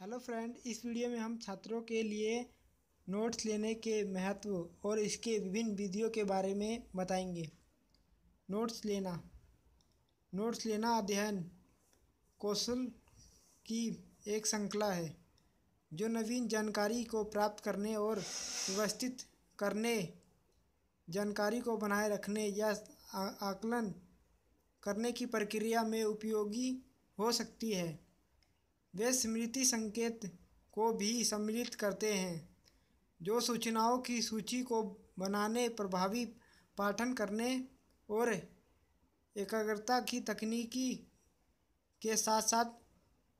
hello friend इस video में हम छात्रों के लिए नोट्स लेने के महत्व और इसके विभिन्न विधियों के बारे में बताएंगे नोट्स लेना नोट्स लेना अध्ययन कौशल की एक श्रृंखला है जो नवीन जानकारी को प्राप्त करने और व्यवस्थित करने जानकारी को बनाए रखने या आकलन करने की प्रक्रिया में उपयोगी हो सकती है वे स्मृति संकेत को भी सम्मिलित करते हैं जो सूचनाओं की सूची को बनाने प्रभावी पाठन करने और एकाग्रता की तकनीकी के साथ साथ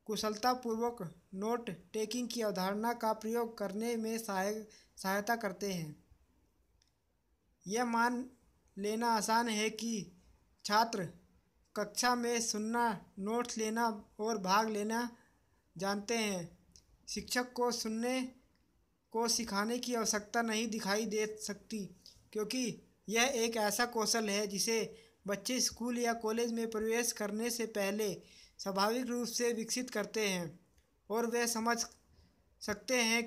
कुशलतापूर्वक नोट टेकिंग की अवधारणा का प्रयोग करने में सहाय सहायता करते हैं यह मान लेना आसान है कि छात्र कक्षा में सुनना नोट्स लेना और भाग लेना जानते हैं शिक्षक को सुनने को सिखाने की आवश्यकता नहीं दिखाई दे सकती क्योंकि यह एक ऐसा कौशल है जिसे बच्चे स्कूल या कॉलेज में प्रवेश करने से पहले स्वाभाविक रूप से विकसित करते हैं और वे समझ सकते हैं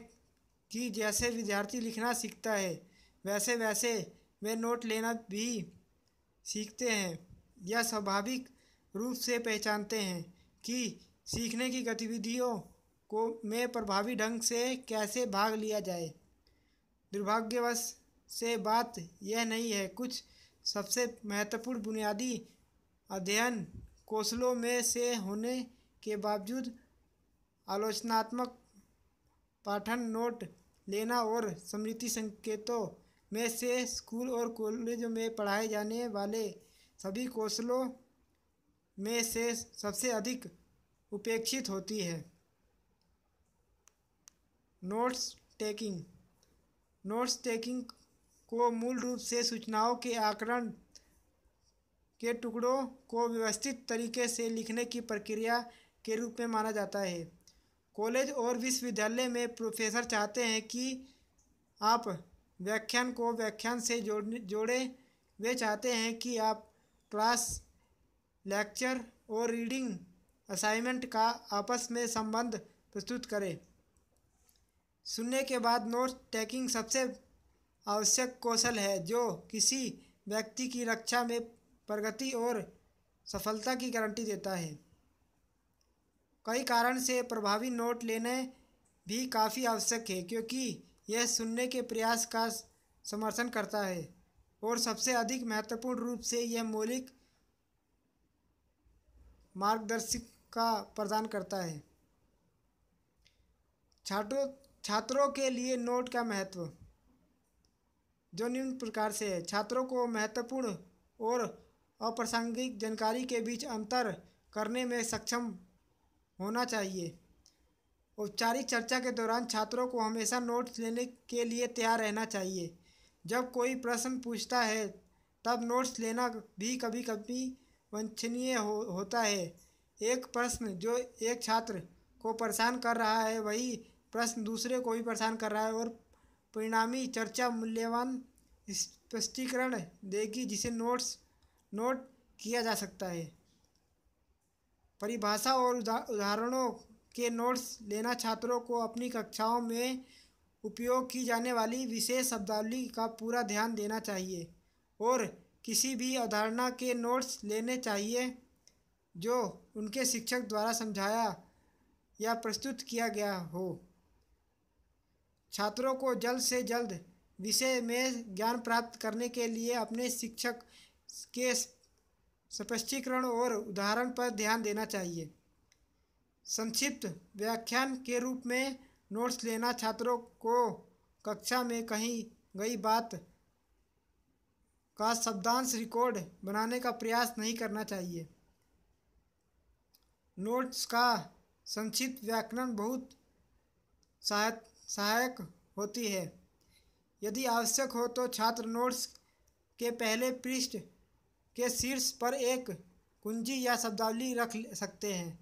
कि जैसे विद्यार्थी लिखना सीखता है वैसे वैसे वे नोट लेना भी सीखते हैं या स्वाभाविक रूप से पहचानते हैं कि सीखने की गतिविधियों को में प्रभावी ढंग से कैसे भाग लिया जाए दुर्भाग्यवश से बात यह नहीं है कुछ सबसे महत्वपूर्ण बुनियादी अध्ययन कौशलों में से होने के बावजूद आलोचनात्मक पाठन नोट लेना और स्मृति संकेतों में से स्कूल और कॉलेजों में पढ़ाए जाने वाले सभी कौशलों में से सबसे अधिक उपेक्षित होती है नोट्स टेकिंग नोट्स टेकिंग को मूल रूप से सूचनाओं के आकरण के टुकड़ों को व्यवस्थित तरीके से लिखने की प्रक्रिया के रूप में माना जाता है कॉलेज और विश्वविद्यालय में प्रोफेसर चाहते हैं कि आप व्याख्यान को व्याख्यान से जोड़ जोड़ें वे चाहते हैं कि आप क्लास लेक्चर और रीडिंग असाइनमेंट का आपस में संबंध प्रस्तुत करें सुनने के बाद नोट टेकिंग सबसे आवश्यक कौशल है जो किसी व्यक्ति की रक्षा में प्रगति और सफलता की गारंटी देता है कई कारण से प्रभावी नोट लेने भी काफ़ी आवश्यक है क्योंकि यह सुनने के प्रयास का समर्थन करता है और सबसे अधिक महत्वपूर्ण रूप से यह मौलिक मार्गदर्शक का प्रदान करता है छात्रों छात्रों के लिए नोट का महत्व जो निम्न प्रकार से है छात्रों को महत्वपूर्ण और अप्रासंगिक जानकारी के बीच अंतर करने में सक्षम होना चाहिए औपचारिक चर्चा के दौरान छात्रों को हमेशा नोट्स लेने के लिए तैयार रहना चाहिए जब कोई प्रश्न पूछता है तब नोट्स लेना भी कभी कभी वंचनीय हो, होता है एक प्रश्न जो एक छात्र को परेशान कर रहा है वही प्रश्न दूसरे को भी परेशान कर रहा है और परिणामी चर्चा मूल्यवान स्पष्टीकरण देगी जिसे नोट्स नोट किया जा सकता है परिभाषा और उदाहरणों के नोट्स लेना छात्रों को अपनी कक्षाओं में उपयोग की जाने वाली विशेष शब्दावली का पूरा ध्यान देना चाहिए और किसी भी अवधारणा के नोट्स लेने चाहिए जो उनके शिक्षक द्वारा समझाया या प्रस्तुत किया गया हो छात्रों को जल्द से जल्द विषय में ज्ञान प्राप्त करने के लिए अपने शिक्षक के स्पष्टीकरण और उदाहरण पर ध्यान देना चाहिए संक्षिप्त व्याख्यान के रूप में नोट्स लेना छात्रों को कक्षा में कही गई बात का शब्दांश रिकॉर्ड बनाने का प्रयास नहीं करना चाहिए नोट्स का संक्षिप्त व्याकरण बहुत सहायक सहायक होती है यदि आवश्यक हो तो छात्र नोट्स के पहले पृष्ठ के शीर्ष पर एक कुंजी या शब्दावली रख सकते हैं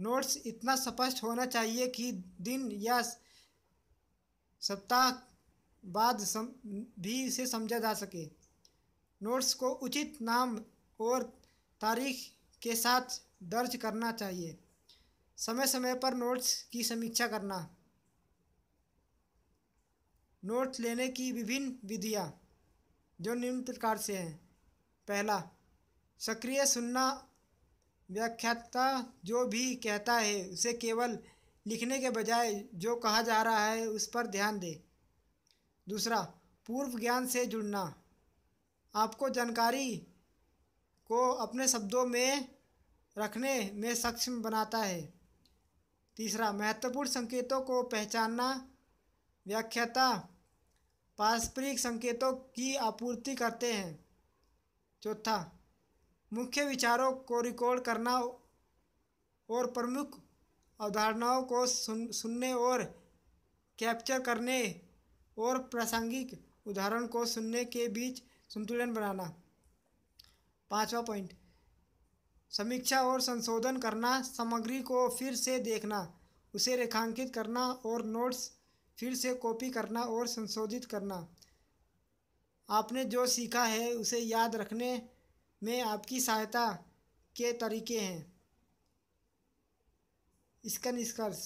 नोट्स इतना स्पष्ट होना चाहिए कि दिन या सप्ताह बाद सम, भी इसे समझा जा सके नोट्स को उचित नाम और तारीख के साथ दर्ज करना चाहिए समय समय पर नोट्स की समीक्षा करना नोट्स लेने की विभिन्न विधियां जो निम्न प्रकार से हैं पहला सक्रिय सुनना व्याख्याता जो भी कहता है उसे केवल लिखने के बजाय जो कहा जा रहा है उस पर ध्यान दें दूसरा पूर्व ज्ञान से जुड़ना आपको जानकारी को अपने शब्दों में रखने में सक्षम बनाता है तीसरा महत्वपूर्ण संकेतों को पहचानना व्याख्याता पारस्परिक संकेतों की आपूर्ति करते हैं चौथा मुख्य विचारों को रिकॉर्ड करना और प्रमुख अवधारणाओं को सुन सुनने और कैप्चर करने और प्रासंगिक उदाहरण को सुनने के बीच संतुलन बनाना पांचवा पॉइंट समीक्षा और संशोधन करना सामग्री को फिर से देखना उसे रेखांकित करना और नोट्स फिर से कॉपी करना और संशोधित करना आपने जो सीखा है उसे याद रखने में आपकी सहायता के तरीके हैं इसका निष्कर्ष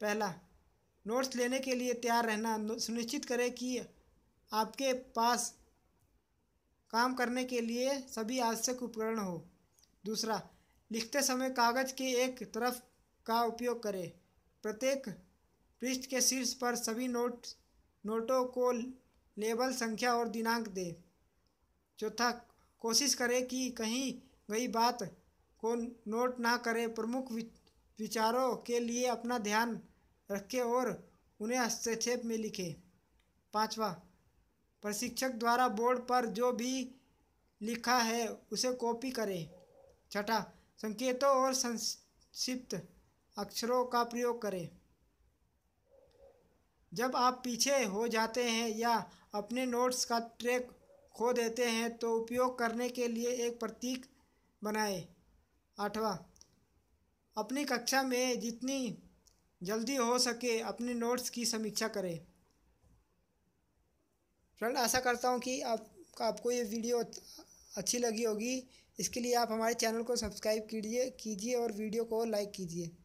पहला नोट्स लेने के लिए तैयार रहना सुनिश्चित करें कि आपके पास काम करने के लिए सभी आवश्यक उपकरण हो दूसरा लिखते समय कागज के एक तरफ का उपयोग करें प्रत्येक पृष्ठ के शीर्ष पर सभी नोट नोटों को लेबल संख्या और दिनांक दें चौथा कोशिश करें कि कहीं गई बात को नोट ना करें प्रमुख विचारों के लिए अपना ध्यान रखें और उन्हें हस्तक्षेप में लिखें पांचवा प्रशिक्षक द्वारा बोर्ड पर जो भी लिखा है उसे कॉपी करें छठा संकेतों और संक्षिप्त अक्षरों का प्रयोग करें जब आप पीछे हो जाते हैं या अपने नोट्स का ट्रैक खो देते हैं तो उपयोग करने के लिए एक प्रतीक बनाएं आठवां अपनी कक्षा में जितनी जल्दी हो सके अपने नोट्स की समीक्षा करें फ्रेंड आशा करता हूँ कि आप, आपको ये वीडियो अच्छी लगी होगी इसके लिए आप हमारे चैनल को सब्सक्राइब कीजिए कीजिए और वीडियो को लाइक कीजिए